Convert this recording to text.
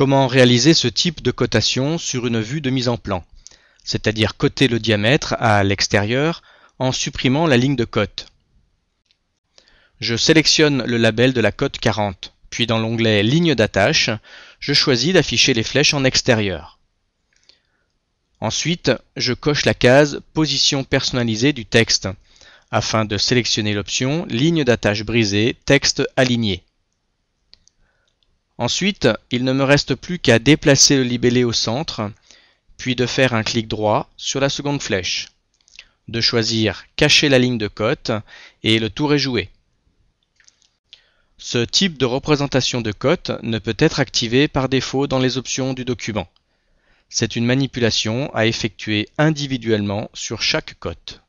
Comment réaliser ce type de cotation sur une vue de mise en plan, c'est-à-dire coter le diamètre à l'extérieur en supprimant la ligne de cote. Je sélectionne le label de la cote 40, puis dans l'onglet Ligne d'attache, je choisis d'afficher les flèches en extérieur. Ensuite, je coche la case Position personnalisée du texte, afin de sélectionner l'option Ligne d'attache brisée, texte aligné. Ensuite, il ne me reste plus qu'à déplacer le libellé au centre, puis de faire un clic droit sur la seconde flèche, de choisir cacher la ligne de cote et le tour est joué. Ce type de représentation de cote ne peut être activé par défaut dans les options du document. C'est une manipulation à effectuer individuellement sur chaque cote.